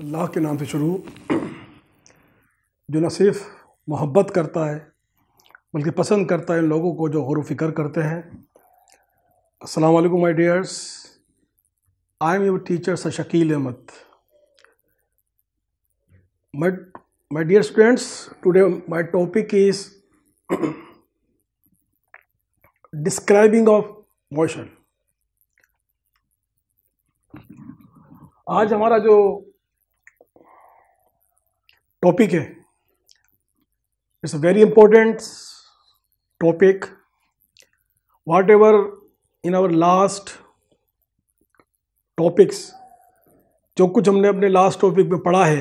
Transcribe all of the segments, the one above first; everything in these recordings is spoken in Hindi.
अल्लाह के नाम से शुरू जो न सिर्फ मोहब्बत करता है बल्कि पसंद करता है इन लोगों को जो गौर फिक्र करते हैं अस्सलाम वालेकुम my dears I am your teacher sir Shakeel Ahmad my my dear students today my topic is describing of motion आज हमारा जो टॉपिक है it's a very important topic whatever in our last topics जो कुछ हमने अपने लास्ट टॉपिक में पढ़ा है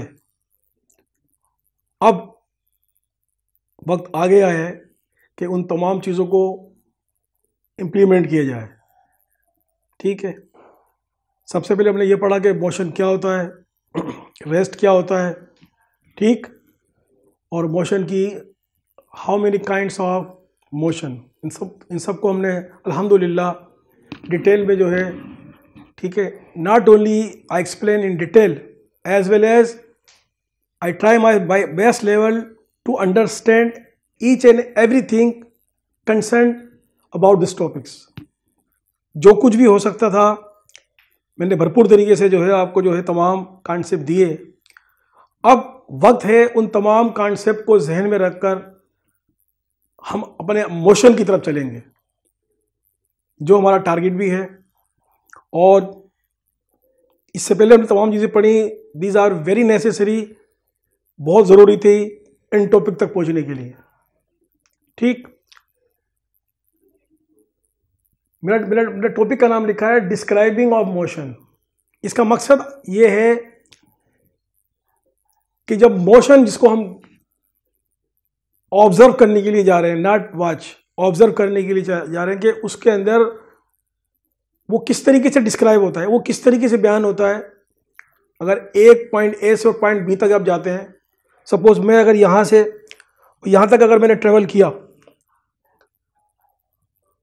अब वक्त आ गया है कि उन तमाम चीज़ों को इम्प्लीमेंट किया जाए ठीक है सबसे पहले हमने ये पढ़ा कि मोशन क्या होता है रेस्ट क्या होता है ठीक और मोशन की how many kinds of motion इन सब इन सब को हमने अल्हम्दुलिल्लाह डिटेल में जो है ठीक है not only I explain in detail as well as I try my by best level to understand each and everything concern about this topics जो कुछ भी हो सकता था मैंने भरपूर तरीके से जो है आपको जो है तमाम कॉन्सेप्ट दिए अब वक्त है उन तमाम कॉन्सेप्ट को जहन में रखकर हम अपने मोशन की तरफ चलेंगे जो हमारा टारगेट भी है और इससे पहले हमने तमाम चीज़ें पढ़ी दीज आर वेरी नेसेसरी बहुत ज़रूरी थी इन टॉपिक तक पहुंचने के लिए ठीक मेरा मेरा मेरा टॉपिक का नाम लिखा है डिस्क्राइबिंग ऑफ मोशन इसका मकसद ये है कि जब मोशन जिसको हम ऑब्जर्व करने के लिए जा रहे हैं नॉट वॉच ऑब्जर्व करने के लिए जा रहे हैं कि उसके अंदर वो किस तरीके से डिस्क्राइब होता है वो किस तरीके से बयान होता है अगर एक पॉइंट ए से पॉइंट बी तक आप जाते हैं सपोज मैं अगर यहाँ से यहाँ तक अगर मैंने ट्रेवल किया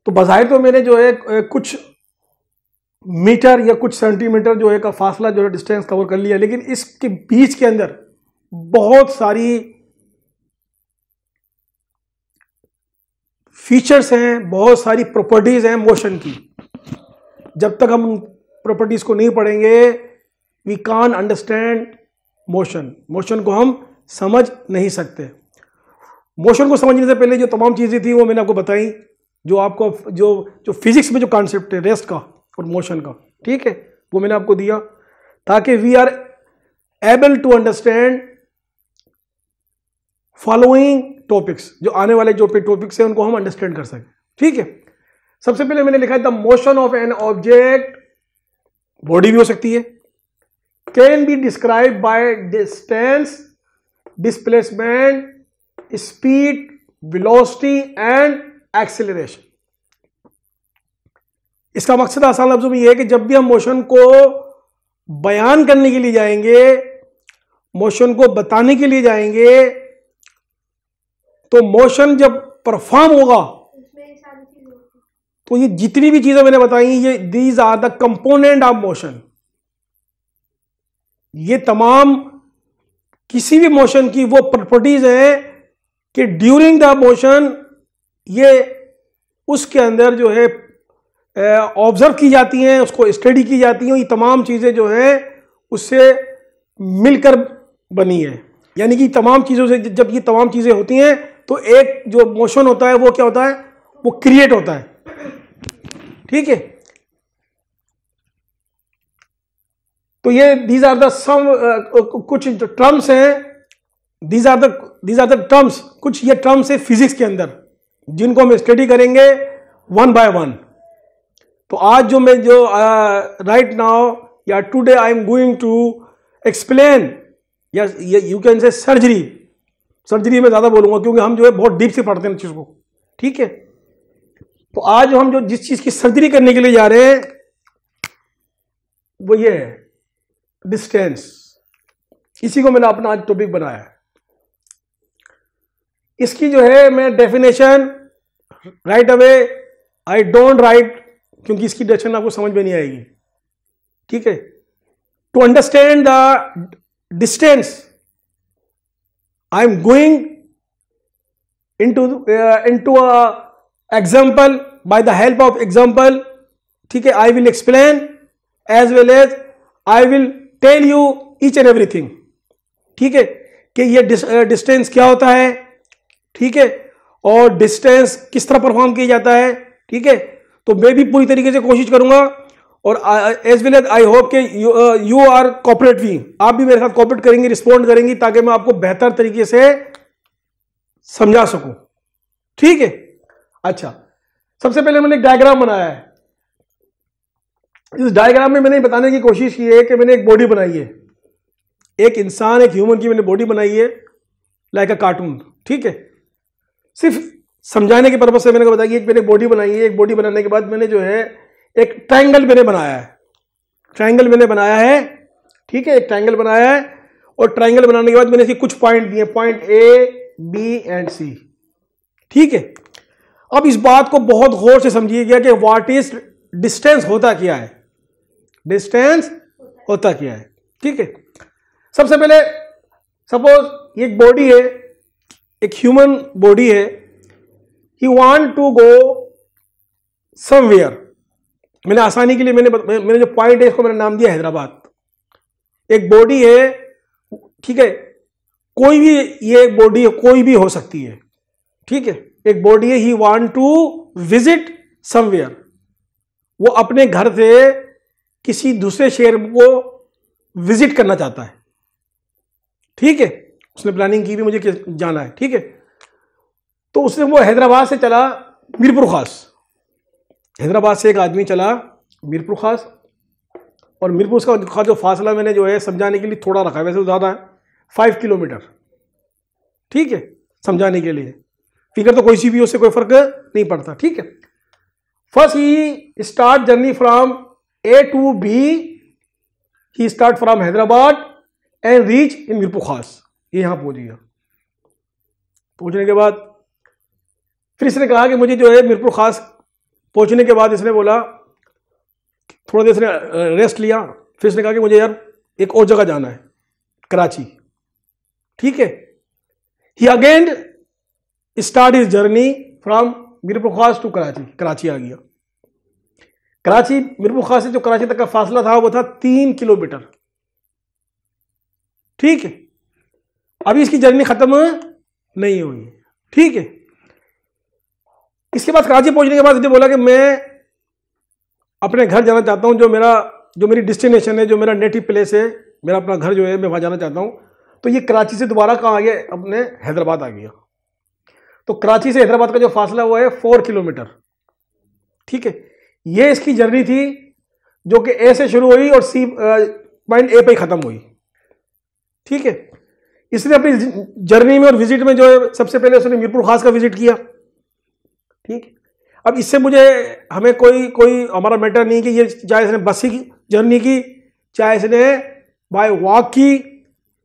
तो बाहिर तो मैंने जो है कुछ मीटर या कुछ सेंटीमीटर जो है का फासला जो है डिस्टेंस कवर कर लिया लेकिन इसके बीच के अंदर बहुत सारी फीचर्स हैं बहुत सारी प्रॉपर्टीज हैं मोशन की जब तक हम प्रॉपर्टीज को नहीं पढ़ेंगे we can understand motion motion को हम समझ नहीं सकते मोशन को समझने से पहले जो तमाम चीज़ें थी वो मैंने आपको बताई जो आपको जो जो फिजिक्स में जो कॉन्सेप्ट है रेस्ट का और मोशन का ठीक है वो मैंने आपको दिया ताकि we are able to understand following topics जो आने वाले जो टॉपिक्स हैं उनको हम अंडरस्टैंड कर सकें ठीक है सबसे पहले मैंने लिखा है the motion of an object body भी हो सकती है can be describe by distance displacement speed velocity and acceleration इसका मकसद आसान लफ्जों में यह है कि जब भी हम मोशन को बयान करने के लिए जाएंगे मोशन को बताने के लिए जाएंगे तो मोशन जब परफॉर्म होगा तो ये जितनी भी चीजें मैंने बताई ये these are the component of motion ये तमाम किसी भी मोशन की वो प्रॉपर्टीज हैं कि ड्यूरिंग द मोशन ये उसके अंदर जो है ऑब्जर्व की जाती हैं उसको स्टडी की जाती हैं ये तमाम चीज़ें जो हैं उससे मिलकर बनी है यानी कि तमाम चीज़ों से जब ये तमाम चीज़ें होती हैं तो एक जो मोशन होता है वो क्या होता है वो क्रिएट होता है ठीक है तो ये दीज आर द सम कुछ टर्म्स हैं these are the these are the terms कुछ ये टर्म्स है फिजिक्स के अंदर जिनको हम स्टडी करेंगे वन बाय वन तो आज जो मैं जो राइट uh, नाउ या today I am going to explain या you can say surgery surgery में ज़्यादा बोलूँगा क्योंकि हम जो है बहुत डीप से पढ़ते हैं चीज़ को ठीक है तो आज हम जो जिस चीज़ की सर्जरी करने के लिए जा रहे हैं वो ये है डिस्टेंस इसी को मैंने अपना आज टॉपिक बनाया है इसकी जो है मैं definition right away I don't write क्योंकि इसकी डेफिनेशन आपको समझ में नहीं आएगी ठीक है to understand the distance I am going into uh, into a example by the help of example. ठीक है I will explain as well as I will tell you each and everything. ठीक है कि ये डिस्टेंस क्या होता है ठीक है और डिस्टेंस किस तरह परफॉर्म किया जाता है ठीक है तो मैं भी पूरी तरीके से कोशिश करूंगा और as well as I hope के यू आर कॉपरेट भी आप भी मेरे साथ कॉपरेट करेंगे रिस्पॉन्ड करेंगी ताकि मैं आपको बेहतर तरीके से समझा सकूं ठीक है अच्छा सबसे पहले मैंने एक डायग्राम बनाया है इस डायग्राम में मैंने बताने की कोशिश की है कि मैंने एक बॉडी बनाई है एक इंसान एक ह्यूमन की मैंने बॉडी बनाई है लाइक अ कार्टून ठीक है सिर्फ समझाने के पर्पज से मैंने बताया कि एक मैंने बॉडी बनाई है एक बॉडी बनाने के बाद मैंने जो है एक ट्रायंगल मैंने बनाया है ट्रायंगल मैंने बनाया है ठीक है एक ट्रायंगल बनाया है और ट्रायंगल बनाने के बाद मैंने इसके कुछ पॉइंट दिए point A B and C ठीक है अब इस बात को बहुत गौर से समझिएगा कि वाट इज डिस्टेंस होता क्या है डिस्टेंस होता क्या है ठीक है सबसे पहले सपोज एक बॉडी है एक ह्यूमन बॉडी है he want to go somewhere मैंने आसानी के लिए मैंने मैंने जो पॉइंट है इसको मैंने नाम दिया हैदराबाद एक बॉडी है ठीक है कोई भी ये एक बॉडी है कोई भी हो सकती है ठीक है एक बॉडी है he want to visit somewhere वो अपने घर से किसी दूसरे शहर को विजिट करना चाहता है ठीक है उसने प्लानिंग की भी मुझे जाना है ठीक है तो उसने वो हैदराबाद से चला मीरपुर खास हैदराबाद से एक आदमी चला मीरपुर खास और मीरपुर उसका खास जो फासला मैंने जो है समझाने के लिए थोड़ा रखा है वैसे तो ज़्यादा है फाइव किलोमीटर ठीक है समझाने के लिए फिगर तो कोई सी भी उससे कोई फर्क नहीं पड़ता ठीक है first he start journey from A to B he start from Hyderabad and reach in Mirpur Khas ये यहाँ पहुँच गया पहुँचने के बाद फिर इसने कहा कि मुझे जो है मीरपुर खास पहुंचने के बाद इसने बोला थोड़ा देर इसने रेस्ट लिया फिर इसने कहा कि मुझे यार एक और जगह जाना है कराची ठीक है he again start is journey from Mirpur Khas to Karachi Karachi आ गया कराची मीरपुर खास से जो कराची तक का फासला था वो था तीन किलोमीटर ठीक है अभी इसकी जर्नी खत्म नहीं हुई ठीक है इसके बाद कराची पहुंचने के बाद इसने बोला कि मैं अपने घर जाना चाहता हूँ जो मेरा जो मेरी डिस्टिनेशन है जो मेरा नेटिव प्लेस है मेरा अपना घर जो है मैं वहाँ जाना चाहता हूँ तो ये कराची से दोबारा कहाँ आ गया अपने हैदराबाद आ गया तो कराची से हैदराबाद का जो फासला हुआ है फोर किलोमीटर ठीक है ये इसकी जर्नी थी जो कि ए से शुरू हुई और सी पॉइंट ए पर ही ख़त्म हुई ठीक है इसने अपनी जर्नी में और विजिट में जो है सबसे पहले उसने मीरपुर खास का विजिट किया ठीक अब इससे मुझे हमें कोई कोई हमारा मैटर नहीं कि ये चाहे इसने बस की जर्नी की चाहे इसने बाय वॉक की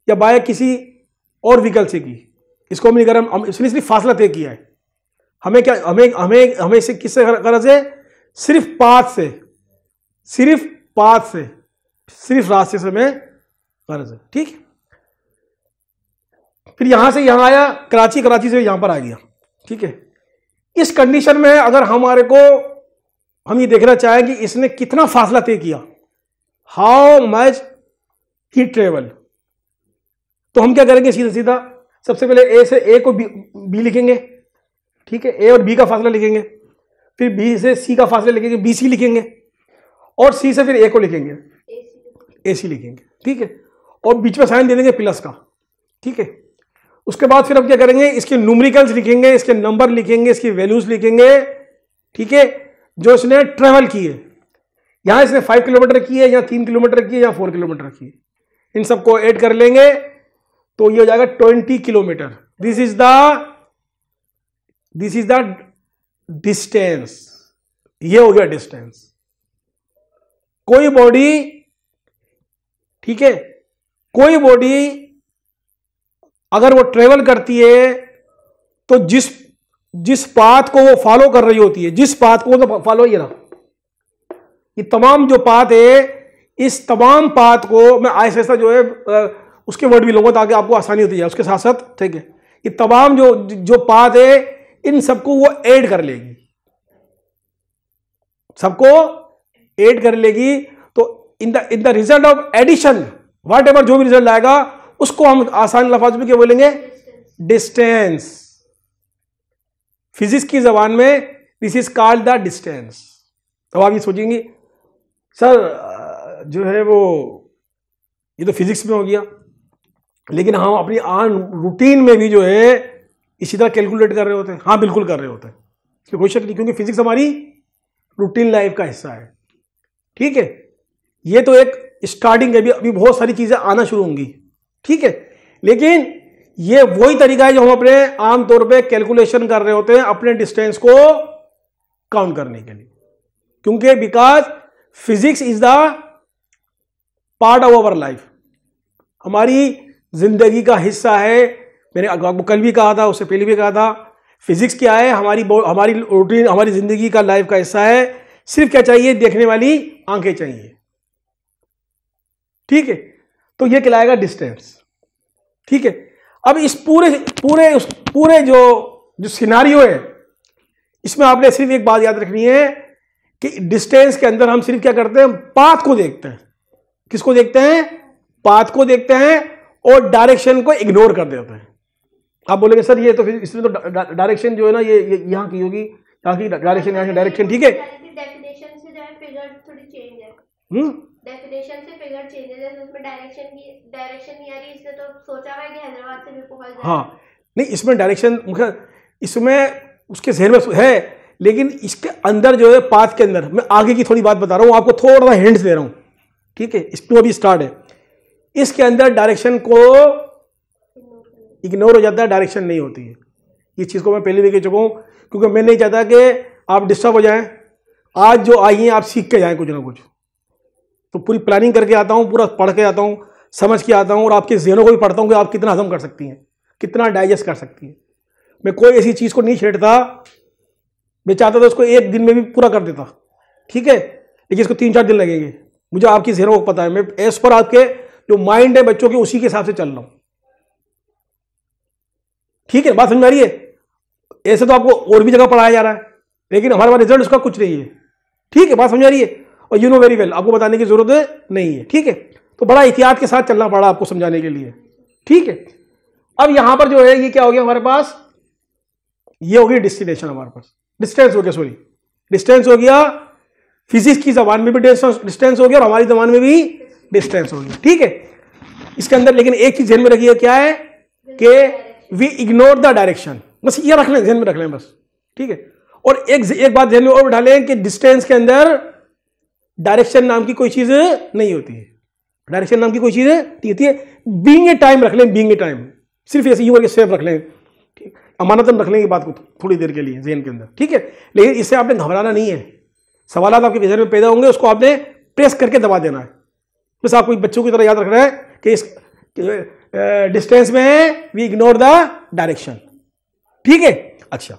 या बाय किसी और व्हीकल से की इसको हम नहीं कर हम इसने सिर्फ फासला तय किया है हमें क्या हमें हमें हमें इससे किससे गरज है सिर्फ पाथ से सिर्फ पाथ से सिर्फ रास्ते से हमें गरज है ठीक फिर यहां से यहां आया कराची कराची से यहां पर आ गया ठीक है इस कंडीशन में अगर हमारे को हम ये देखना चाहें कि इसने कितना फासला तय किया हाउ मच ही ट्रेवल तो हम क्या करेंगे सीधा सीधा सबसे पहले ए से ए को बी, बी लिखेंगे ठीक है ए और बी का फासला लिखेंगे फिर बी से सी का फासला लिखेंगे बी सी लिखेंगे और सी से फिर ए को लिखेंगे ए सी लिखेंगे ठीक है और बीच में साइन दे देंगे प्लस का ठीक है उसके बाद फिर हम क्या करेंगे इसके न्यूमरिकल्स लिखेंगे इसके नंबर लिखेंगे इसकी वैल्यूज लिखेंगे ठीक है जो इसने ट्रेवल किए यहां इसने फाइव किलोमीटर किए या तीन किलोमीटर किए या फोर किलोमीटर किए इन सबको एड कर लेंगे तो ये हो जाएगा twenty kilometer this is the this is the distance ये हो गया डिस्टेंस कोई बॉडी ठीक है कोई बॉडी अगर वो ट्रेवल करती है तो जिस जिस पाथ को वो फॉलो कर रही होती है जिस पाथ को तो फॉलो ये ना ये तमाम जो पात है इस तमाम पात को मैं आहिस्ता ऐसा जो है उसके वर्ड भी लूंगा ताकि आपको आसानी होती जाए उसके साथ साथ ठीक है ये तमाम जो जो पात है इन सबको वो ऐड कर लेगी सबको ऐड कर लेगी तो in the in the result of addition whatever जो भी रिजल्ट आएगा उसको हम आसान लफाज में क्या बोलेंगे डिस्टेंस फिजिक्स की जबान में this is called the distance तो आप ये सोचेंगे सर जो है वो ये तो फिजिक्स में हो गया लेकिन हम अपनी आन रूटीन में भी जो है इसी तरह कैलकुलेट कर रहे होते हैं हाँ बिल्कुल कर रहे होते हैं इसमें कोई शक नहीं क्योंकि फिजिक्स हमारी रूटीन लाइफ का हिस्सा है ठीक है ये तो एक स्टार्टिंग है अभी अभी बहुत सारी चीज़ें आना शुरू होंगी ठीक है लेकिन ये वही तरीका है जो हम अपने आमतौर पे कैलकुलेशन कर रहे होते हैं अपने डिस्टेंस को काउंट करने के लिए क्योंकि because physics is the part of our life हमारी जिंदगी का हिस्सा है मैंने कल भी कहा था उससे पहले भी कहा था फिजिक्स क्या है हमारी हमारी रूटीन हमारी जिंदगी का लाइफ का हिस्सा है सिर्फ क्या चाहिए देखने वाली आंखें चाहिए ठीक है तो ये कहलाएगा डिस्टेंस ठीक है अब इस पूरे पूरे उस पूरे जो जो सिनारियो है इसमें आपने सिर्फ एक बात याद रखनी है कि डिस्टेंस के अंदर हम सिर्फ क्या करते हैं पाथ को देखते हैं किसको देखते हैं पाथ को देखते हैं और डायरेक्शन को इग्नोर कर देते हैं आप बोलेंगे सर ये तो फिर इसमें तो डायरेक्शन जो है ना ये, यहाँ की होगी यहाँ की डायरेक्शन यहाँ की डायरेक्शन ठीक है डेफिनेशन से फिगर चेंजेस है तो उसमें डायरेक्शन की डायरेक्शन नहीं आ रही इससे तो सोचा हुआ है कि हैदराबाद से मेरे को हाँ नहीं इसमें डायरेक्शन इसमें उसके जहन में है लेकिन इसके अंदर जो है पाथ के अंदर मैं आगे की थोड़ी बात बता रहा हूँ आपको थोड़ा सा हिंट्स दे रहा हूँ ठीक है इसमें अभी स्टार्ट है इसके अंदर डायरेक्शन को इग्नोर हो जाता है डायरेक्शन नहीं होती है ये चीज़ को मैं पहले भी कह चुका हूँ क्योंकि मैं नहीं चाहता कि आप डिस्टर्ब हो जाएं आज जो आई हैं आप सीख के जाएं कुछ ना कुछ तो पूरी प्लानिंग करके आता हूँ पूरा पढ़ के आता हूँ समझ के आता हूँ और आपके जहनों को भी पढ़ता हूँ कि आप कितना हजम कर सकती हैं कितना डाइजेस्ट कर सकती हैं मैं कोई ऐसी चीज़ को नहीं छेड़ता मैं चाहता था उसको एक दिन में भी पूरा कर देता ठीक है लेकिन इसको तीन चार दिन लगेंगे मुझे आपकी जहनों को पता है मैं एज पर आपके जो माइंड है बच्चों के उसी के हिसाब से चल रहा हूँ ठीक है बात समझ आ रही है ऐसे तो आपको और भी जगह पढ़ाया जा रहा है लेकिन हमारे पास रिजल्ट उसका कुछ नहीं है ठीक है बात समझ आ रही है और यू नो वेरी वेल आपको बताने की जरूरत नहीं है ठीक है तो बड़ा एहतियात के साथ चलना पड़ा आपको समझाने के लिए ठीक है अब यहां पर जो है ये क्या हो गया हमारे पास ये हो गई डिस्टिनेशन हमारे पास डिस्टेंस हो गया सॉरी डिस्टेंस हो गया फिजिक्स की जबान में भी डिस्टेंस हो गया और हमारी जबान में भी डिस्टेंस हो गया ठीक है इसके अंदर लेकिन एक चीज ध्यान में रखिए क्या है कि वी इग्नोर द डायरेक्शन बस ये रख लें ध्यान में रख लें बस ठीक है और एक एक बात ध्यान में और बैठा लें कि डिस्टेंस के अंदर डायरेक्शन नाम की कोई चीज नहीं होती है डायरेक्शन नाम की कोई चीज होती है बींग ए टाइम रख लें बींग ए टाइम सिर्फ ऐसे यू करके सेफ रख लें अमानतन रख लेंगे बात को थोड़ी देर के लिए जेन के अंदर ठीक है लेकिन इससे आपने घबराना नहीं है सवाल आपके विजय में पैदा होंगे उसको आपने प्रेस करके दबा देना है बस आप कोई बच्चों की तरह याद रखना है कि इस डिस्टेंस में वी इग्नोर द डायरेक्शन ठीक है अच्छा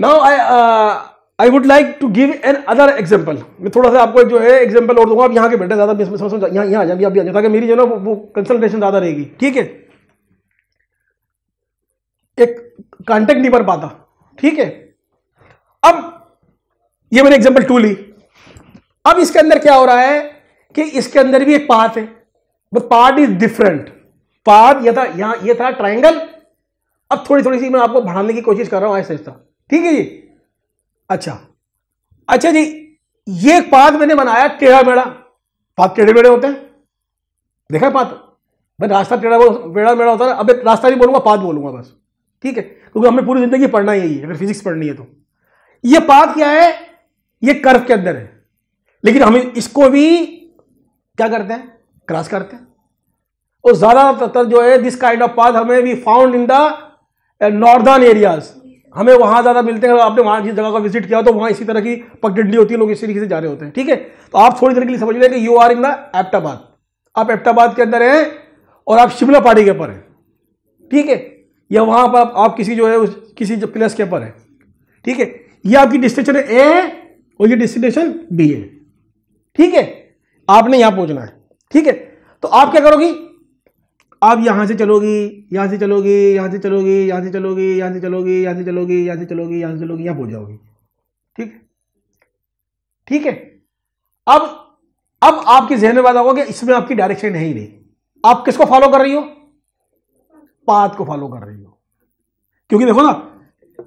now I I would like to give another example मैं थोड़ा सा आपको जो है एग्जाम्पल और दूंगा आप यहाँ के बैठे ज़्यादा मैं समझ समझ यहाँ यहाँ आ जाए ताकि मेरी जो ना वो कंसल्टेशन ज़्यादा रहेगी ठीक है एक कांटेक्ट नहीं बन पाता ठीक है अब ये मैंने एग्जाम्पल टू ली अब इसके अंदर क्या हो रहा है कि इसके अंदर भी एक पाथ है but part is different path यह था यहाँ ये था ट्राइंगल अब थोड़ी थोड़ी सी मैं आपको बढ़ाने की कोशिश कर रहा हूँ ऐसे ऐसा ठीक है जी अच्छा अच्छा जी ये एक पात मैंने बनाया टेढ़ा मेढ़ा पात टेढ़े मेढ़े होते हैं देखा पात भाई रास्ता टेढ़ा मेढ़ा मेढ़ा होता है अब रास्ता नहीं बोलूंगा पात बोलूंगा बस ठीक है क्योंकि हमें पूरी ज़िंदगी पढ़ना ही है अगर फिजिक्स पढ़नी है तो ये पात क्या है ये कर्व के अंदर है लेकिन हम इसको भी क्या करते हैं क्रॉस करते हैं और ज़्यादातर जो है दिस काइंड ऑफ पाथ हमें we found in the northern areas हमें वहाँ ज़्यादा मिलते हैं आपने वहाँ जिस जगह का विजिट किया तो वहाँ इसी तरह की पगडंडी होती है लोग इसी तरीके से जा रहे होते हैं ठीक है तो आप थोड़ी देर के लिए समझ लें कि you are in the Abbottabad आप एप्टाबाद के अंदर हैं और आप शिमला पहाड़ी के ऊपर हैं ठीक है या वहाँ पर आप, किसी जो है किसी प्लेस के ऊपर है ठीक है ये आपकी डिस्टिनेशन ए है और ये डिस्टिनेशन बी है ठीक है आपने यहाँ पहुँचना है ठीक है तो आप क्या करोगी आप यहाँ से चलोगी यहाँ से चलोगी यहाँ से चलोगी यहाँ से चलोगी यहाँ से चलोगी यहाँ से चलोगी यहाँ से चलोगी यहाँ से चलोगी यहाँ पहुँच जाओगी ठीक है ठीक है अब अब आपके जहन में बात होगा कि इसमें आपकी डायरेक्शन है ही नहीं आप किसको फॉलो कर रही हो पाथ को फॉलो कर रही हो क्योंकि देखो ना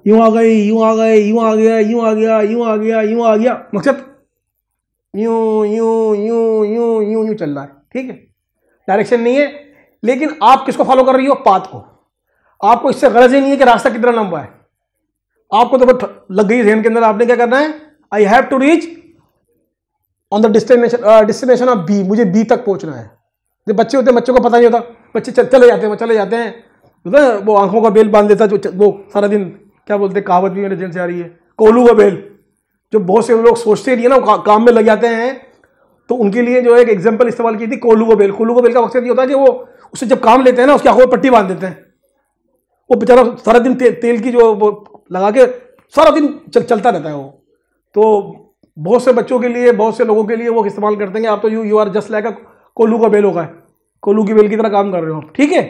यूं आ गए यूं आ गए यूं आ गया यूं आ गया यूं आ गया यूं आ गया मकसद यूं यूं यूं यूं यूं यूं चल रहा है ठीक है डायरेक्शन नहीं है लेकिन आप किसको फॉलो कर रही हो पाथ को आपको इससे गरज ही नहीं है कि रास्ता कितना लंबा है आपको तो बस लग गई जहन के अंदर आपने क्या करना है I have to reach on the destination destination of B मुझे बी तक पहुंचना है जब बच्चे होते हैं बच्चों को पता नहीं होता बच्चे चल, चले जाते हैं चले जाते हैं तो वो आंखों का बेल बांध देता जो वो सारा दिन क्या बोलते हैं कहावत भी मेरे जन से आ रही है कोलू का बेल जो बहुत से लोग सोचते नहीं है ना का, काम में लग जाते हैं तो उनके लिए जो एक एग्जाम्पल इस्तेमाल की थी कोलू का बेल कोलू का बेल का मकसद ये होता है कि वो उसे जब काम लेते हैं ना उसकी आंखों में पट्टी बांध देते हैं वो बेचारा सारा दिन ते, तेल की जो वो लगा के सारा दिन चल, चलता रहता है वो तो बहुत से बच्चों के लिए बहुत से लोगों के लिए वो इस्तेमाल करते हैं आप तो you you are just like कोल्लू का बेल होगा कोल्लू की बेल की तरह काम कर रहे हो आप ठीक है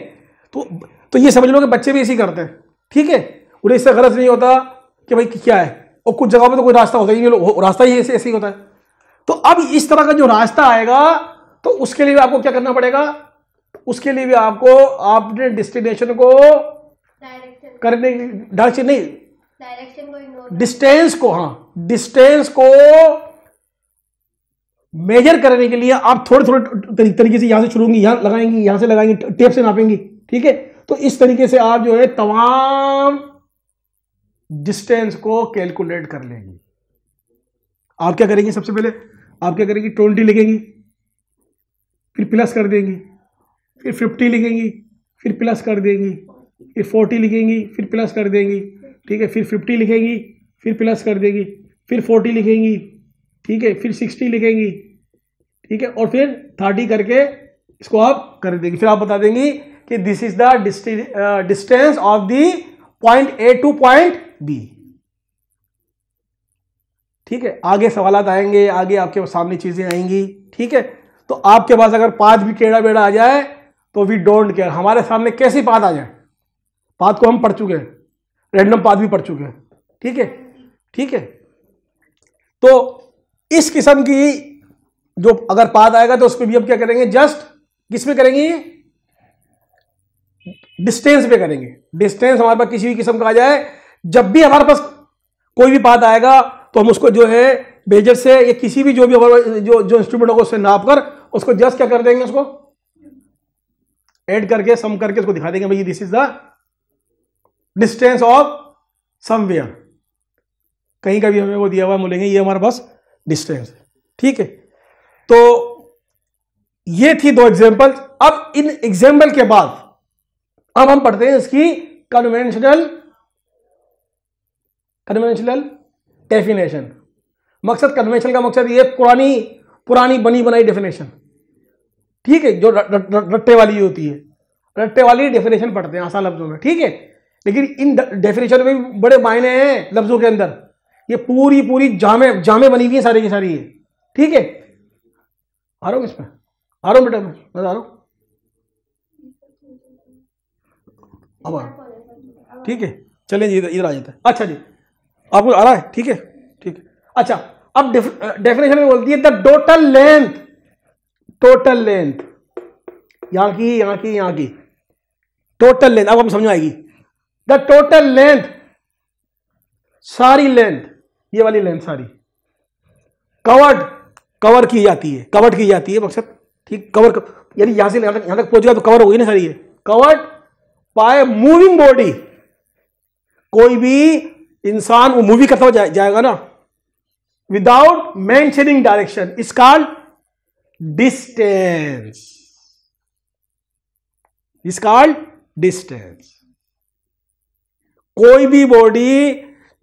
तो तो ये समझ लो कि बच्चे भी ऐसे ही करते हैं ठीक है उन्हें इससे गलत नहीं होता कि भाई क्या है और कुछ जगह पर तो कोई रास्ता होता ही नहीं रास्ता ही ऐसे ऐसे ही होता है तो अब इस तरह का जो रास्ता आएगा तो उसके लिए आपको क्या करना पड़ेगा उसके लिए भी आपको आपने डिस्टिनेशन को करने डायरेक्शन नहीं डिस्टेंस को हाँ डिस्टेंस को मेजर करने के लिए आप थोड़े थोड़े तरीके से यहां से छुड़ूंगी यहां लगाएंगी यहां से लगाएंगी टेप से नापेंगी ठीक है तो इस तरीके से आप जो है तमाम डिस्टेंस को कैलकुलेट कर लेंगी आप क्या करेंगे सबसे पहले आप क्या करेंगे ट्वेंटी लिखेंगी फिर प्लस कर देंगी फिर फिफ्टी लिखेंगी फिर प्लस कर देंगी फिर फोर्टी लिखेंगी फिर प्लस कर देंगी ठीक है फिर फिफ्टी लिखेंगी फिर प्लस कर देंगी फिर फोर्टी लिखेंगी ठीक है फिर सिक्सटी लिखेंगी ठीक है और फिर थर्टी करके इसको आप कर देंगे फिर आप बता देंगी कि this is the distance of the point A to point B ठीक है आगे सवाल आएंगे आगे आपके सामने चीज़ें आएंगी ठीक है तो आपके पास अगर पाँच भी टेढ़ा बेड़ा आ जाए तो वी डोंट केयर हमारे सामने कैसी बात आ जाए बात को हम पढ़ चुके हैं रैंडम बात भी पढ़ चुके हैं ठीक है ठीक है तो इस किस्म की जो अगर पात आएगा तो पर भी हम क्या करेंगे जस्ट किस पे करेंगे डिस्टेंस पे करेंगे डिस्टेंस हमारे पास किसी भी किस्म का आ जाए जब भी हमारे पास कोई भी पात आएगा तो हम उसको जो है बेजर से या किसी भी जो भी जो जो इंस्ट्रूमेंट होगा उससे नाप कर उसको जस्ट क्या कर देंगे उसको एड करके सम करके उसको दिखा देंगे भाई this is the distance of somewhere कहीं का भी हमें वो दिया हुआ बोलेंगे ये हमारे पास डिस्टेंस ठीक है तो ये थी दो एग्जाम्पल अब इन एग्जाम्पल के बाद अब हम पढ़ते हैं इसकी कन्वेंशनल कन्वेंशनल डेफिनेशन मकसद कन्वेंशन का मकसद ये पुरानी पुरानी बनी बनाई डेफिनेशन ठीक है जो रट्टे वाली होती है रट्टे वाली डेफिनेशन पढ़ते हैं आसान लफ्जों में ठीक है लेकिन इन डेफिनेशन में भी बड़े मायने हैं लफ्जों के अंदर ये पूरी पूरी जामे जामे बनी हुई है सारी की सारी ये ठीक है आ रहा हूँ इसमें आ रहा बेटा मैं आ रहा अब आ ठीक है चले जी इधर आ जाते हैं अच्छा जी आपको आ रहा है ठीक है ठीक है अच्छा अब डेफिनेशन में बोलती है the total length total length यहां की यहां की यहां की टोटल लेंथ अब हम समझ आएगी द टोटल लेंथ सारी लेंथ ये वाली लेंथ सारी कवर्ड कवर की जाती है कवर्ड की जाती है मकसद ठीक कवर यानी यहां से यहां तक यहां तक पहुंचेगा तो कवर होगी ना सारी ये कवर्ड बाय मूविंग बॉडी कोई भी इंसान वो मूवी करता हुआ जाएगा ना without mentioning direction is called distance is called distance कोई भी बॉडी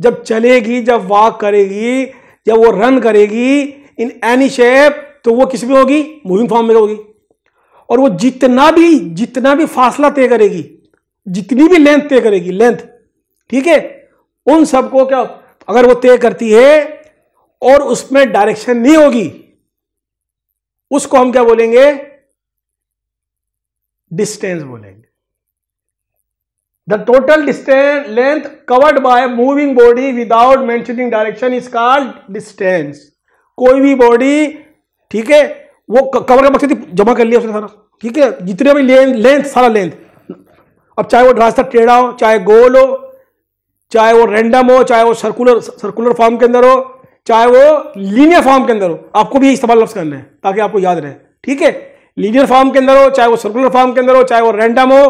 जब चलेगी जब वॉक करेगी जब वो रन करेगी इन एनी शेप तो वो किस में होगी मूविंग फॉर्म में होगी और वो जितना भी जितना भी फासला तय करेगी जितनी भी लेंथ तय करेगी लेंथ ठीक है उन सबको क्या अगर वो तय करती है और उसमें डायरेक्शन नहीं होगी उसको हम क्या बोलेंगे डिस्टेंस बोलेंगे the total distance length covered by moving body without mentioning direction is called distance कोई भी बॉडी ठीक है वो कवर का मकसद जमा कर लिया उसने सारा ठीक है जितने भी लेंथ लेंथ सारा लेंथ अब चाहे वो रास्ता टेढ़ा हो चाहे गोल हो चाहे वो रेंडम हो चाहे वो सर्कुलर सर्कुलर फॉर्म के अंदर हो चाहे वो लीनियर फॉर्म के अंदर हो आपको भी इस्तेमाल लफ्ज़ करना है ताकि आपको याद रहे ठीक है लीनियर फॉर्म के अंदर हो चाहे वो सर्कुलर फॉर्म के अंदर हो चाहे वो रैंडम हो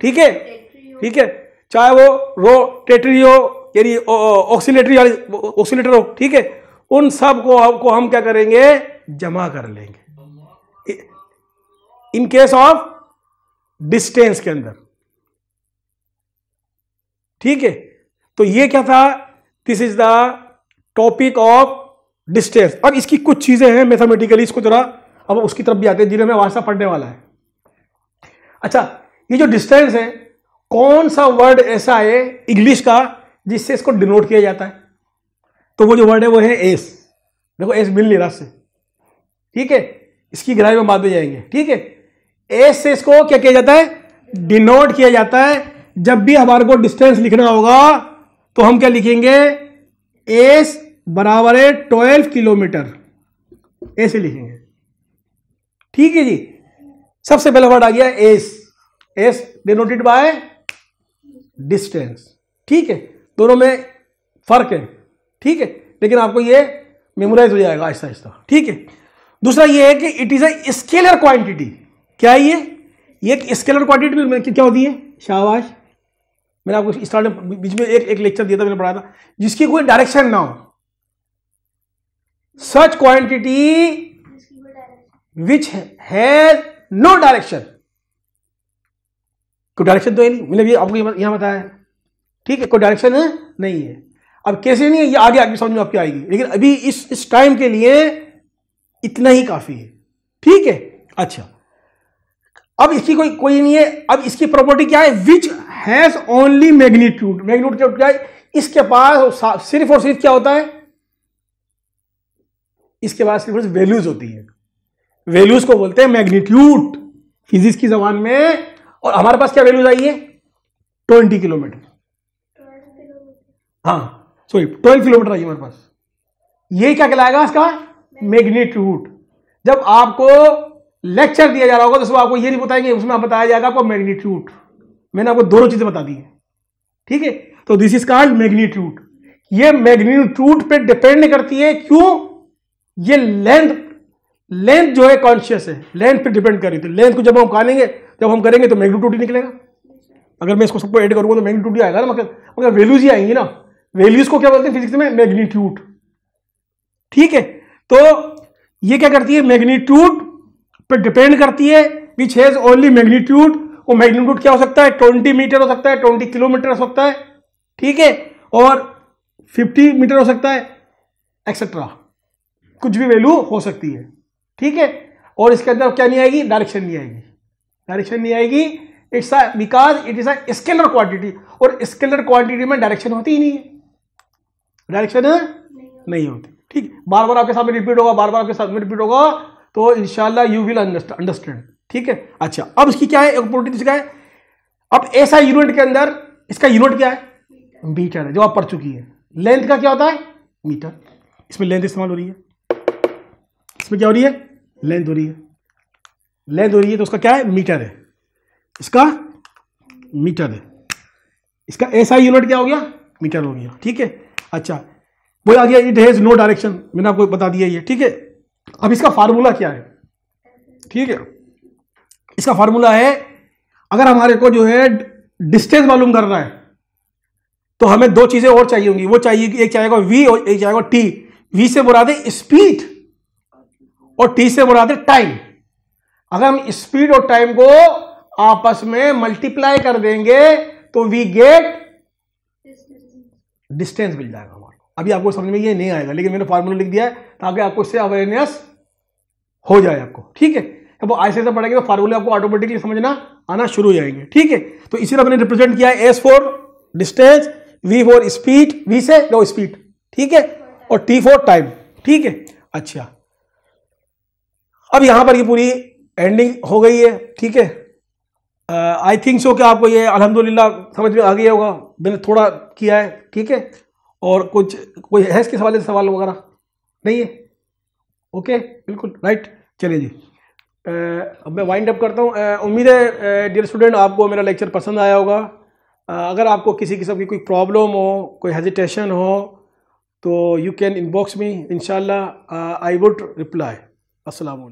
ठीक है ठीक है चाहे वो रोटेटरी हो यानी ऑक्सीटरी ऑक्सीटर हो ठीक है उन सब को आपको हम क्या करेंगे जमा कर लेंगे इन केस ऑफ डिस्टेंस के अंदर ठीक है तो ये क्या था this is the topic of distance अब इसकी कुछ चीज़ें हैं मैथमेटिकली इसको जरा अब उसकी तरफ भी आते हैं जिन्हें मैं वास्ता पढ़ने वाला है अच्छा ये जो डिस्टेंस है कौन सा वर्ड ऐसा है इंग्लिश का जिससे इसको डिनोट किया जाता है तो वो जो वर्ड है वो है एस देखो एस मिल नहीं रहा ठीक है इसकी गहराई में बाद में जाएंगे ठीक है एस से इसको क्या किया जाता है डिनोट किया जाता है जब भी हमारे को डिस्टेंस लिखना होगा तो हम क्या लिखेंगे एस बराबर है ट्वेल्व किलोमीटर ऐसे लिखेंगे ठीक है जी सबसे पहला वर्ड आ गया S S denoted by distance ठीक है दोनों में फर्क है ठीक है लेकिन आपको ये मेमोराइज हो जाएगा आहिस्ता आहिस्ता ठीक है दूसरा ये है कि it is a scalar quantity क्या है ये ये एक स्केलर क्वांटिटी में क्या होती है शाहबाज मैंने आपको स्टार्ट बीच में एक एक लेक्चर दिया था मैंने पढ़ा था जिसकी कोई डायरेक्शन ना हो such quantity which has no direction कोई डायरेक्शन तो है नहीं मतलब ये आपको यहां बताया ठीक है कोई डायरेक्शन नहीं है अब कैसे नहीं है ये आगे आगे समझ में आपकी आएगी लेकिन अभी इस इस टाइम के लिए इतना ही काफ़ी है ठीक है अच्छा अब इसकी कोई कोई नहीं है अब इसकी प्रॉपर्टी क्या है which has only magnitude magnitude क्या है इसके पास सिर्फ और सिर्फ क्या होता है इसके बाद सिर्फ वैल्यूज होती है वैल्यूज को बोलते हैं मैग्नीट्यूड फिजिक्स की जबान में और हमारे पास क्या वैल्यूज आई है ट्वेंटी किलोमीटर हाँ सॉरी ट्वेल्व किलोमीटर आई हमारे पास ये क्या कहलाएगा इसका मैग्नीट्यूड जब आपको लेक्चर दिया जा रहा होगा तो उसमें आपको ये नहीं बताएंगे उसमें आप बताया जाएगा आपको मैग्नीट्यूड मैंने आपको दोनों चीजें बता दी है ठीक है तो दिस इज कॉल्ड मैग्नीट्यूड ये मैग्नीट्यूड पे डिपेंड करती है क्यों ये लेंथ लेंथ जो है कॉन्शियस है लेंथ पे डिपेंड कर रही थी लेंथ को जब हम निकालेंगे जब हम करेंगे तो मैग्नीट्यूड ही निकलेगा अगर मैं इसको सबको ऐड करूंगा तो मैग्नीट्यूड ही आएगा ना मतलब मगर मतलब वैल्यूज ही आएंगी ना वैल्यूज को क्या बोलते हैं फिजिक्स में मैग्नीट्यूड ठीक है तो ये क्या करती है मैग्नीट्यूड पर डिपेंड करती है विच हैज ओनली मैग्नीट्यूड वो मैग्नीट्यूड क्या हो सकता है ट्वेंटी मीटर हो सकता है ट्वेंटी किलोमीटर हो सकता है ठीक है और फिफ्टी मीटर हो सकता है एक्सेट्रा कुछ भी वैल्यू हो सकती है ठीक है और इसके अंदर क्या नहीं आएगी डायरेक्शन नहीं आएगी डायरेक्शन नहीं आएगी it's a because it is a scalar quantity और स्केलर क्वांटिटी में डायरेक्शन होती ही नहीं है डायरेक्शन नहीं, नहीं होती ठीक बार बार आपके सामने रिपीट होगा बार बार आपके सामने रिपीट होगा तो इनशाला यू विल अंडरस्टैंड ठीक है अच्छा अब इसकी क्या है एक प्रोटीन इसका है अब ऐसा यूनिट के अंदर इसका यूनिट क्या है मीटर है जो आप पढ़ चुकी है लेंथ का क्या होता है मीटर इसमें लेंथ इस्तेमाल हो रही है इसमें क्या हो रही है लेंथ हो रही है लेंथ हो रही है तो उसका क्या है मीटर है इसका मीटर है इसका ऐसा यूनिट क्या हो गया मीटर हो गया ठीक है अच्छा वो आ गया इट हैज़ नो डायरेक्शन मैंने आपको बता दिया ये ठीक है अब इसका फार्मूला क्या है ठीक है इसका फार्मूला है अगर हमारे को जो है डिस्टेंस मालूम करना है तो हमें दो चीज़ें और चाहिए होंगी वो चाहिए एक चाहिएगा वी और एक चाहिएगा टी वी से बुरा दे स्पीड और टी से है टाइम अगर हम स्पीड और टाइम को आपस में मल्टीप्लाई कर देंगे तो वी गेट डिस्टेंस मिल जाएगा हमारा अभी आपको समझ में ये नहीं आएगा लेकिन मैंने फॉर्मूला लिख दिया है ताकि आपको इससे अवेयरनेस हो जाए आपको ठीक है जब ऐसे ऐसे पढ़ेंगे तो फार्मूले आपको ऑटोमेटिकली समझना आना शुरू हो जाएंगे ठीक है तो इसी तरह रिप्रेजेंट किया है S for distance V for speed V से लो स्पीड ठीक है और टी फोर टाइम ठीक है अच्छा अब यहाँ पर ये पूरी एंडिंग हो गई है ठीक है आई थिंक सो कि आपको ये अल्हम्दुलिल्लाह समझ में आ गया होगा मैंने थोड़ा किया है ठीक है और कुछ कोई है इसके सवाले से सवाल वगैरह नहीं है ओके बिल्कुल राइट चलिए जी अब मैं वाइंड अप करता हूँ उम्मीद है डियर स्टूडेंट आपको मेरा लेक्चर पसंद आया होगा अगर आपको किसी किस्म की कोई प्रॉब्लम हो कोई हेजिटेशन हो तो यू कैन इनबॉक्स मी इनशाला आई वुड रिप्लाई असलकम